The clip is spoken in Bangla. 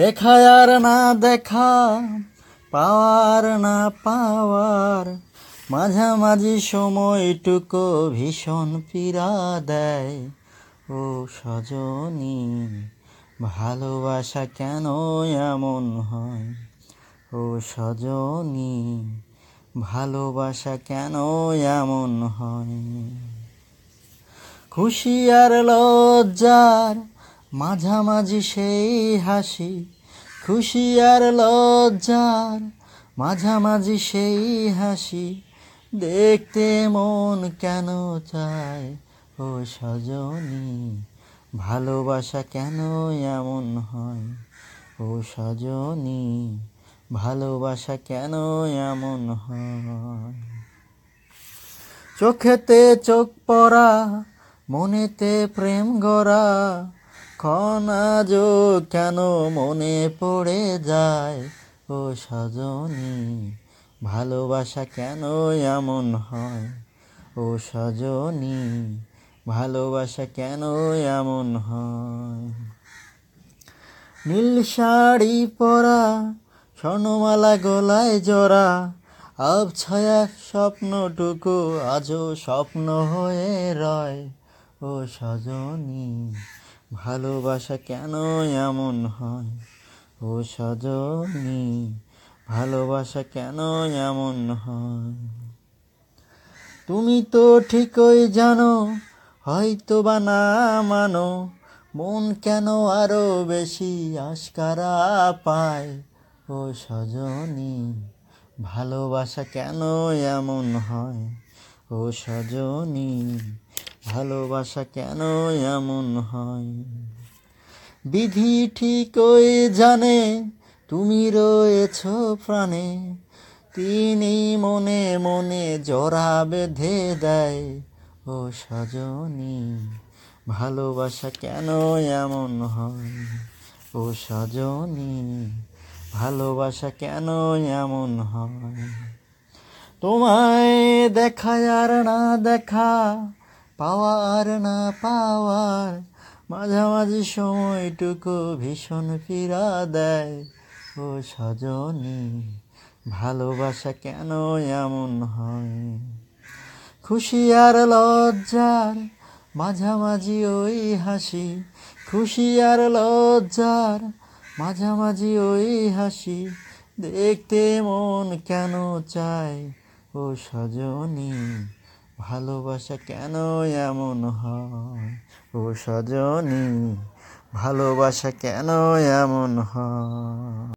দেখা আর না দেখা পাওয়ার না পাওয়ার মাঝামাঝি সময়টুকু ভীষণ পীড়া দেয় ও সজনী ভালোবাসা কেন এমন হয় ও সজনী ভালোবাসা কেন এমন হয় খুশি আর লজ্জার মাঝামাঝি সেই হাসি খুশি আর লজ্জার মাঝামাঝি সেই হাসি দেখতে মন কেন চায় ও সজনী ভালোবাসা কেন এমন হয় ও সজনী ভালোবাসা কেন এমন হয় চোখেতে চোখ পড়া মনেতে প্রেম গড়া খনাজো কেন মনে পড়ে যায় ও সজনী ভালোবাসা কেন এমন হয় ও সজনী ভালোবাসা কেন এমন হয় নীল শাড়ি পরা স্বর্ণমালা গলায় জরা ছায়া স্বপ্নটুকু আজও স্বপ্ন হয়ে রয় ও সজনী ভালোবাসা কেন এমন হয় ও সজনী ভালোবাসা কেন এমন হয় তুমি তো ঠিকই জানো হয়তো বা না মানো মন কেন আরো বেশি আশকারা পায় ও সজনী ভালোবাসা কেন এমন হয় ও সজনী ভালোবাসা কেন এমন হয় বিধি ঠিকই জানে তুমি রয়েছ প্রাণে তিনি মনে মনে জরা বেঁধে দেয় ও সজনী ভালোবাসা কেন এমন হয় ও সজনী ভালোবাসা কেন এমন হয় তোমায় দেখা আর না দেখা পাওয়ার না পাওয়ার মাঝামাঝি সময়টুকু ভীষণ পীড়া দেয় ও সজনী ভালোবাসা কেন এমন হয় খুশি আর লজ্জার মাঝামাঝি ওই হাসি খুশি আর লজ্জার মাঝামাঝি ওই হাসি দেখতে মন কেন চায় ও সজনী ভালোবাসা কেন এমন হয় ও সজনী ভালোবাসা কেন এমন হয়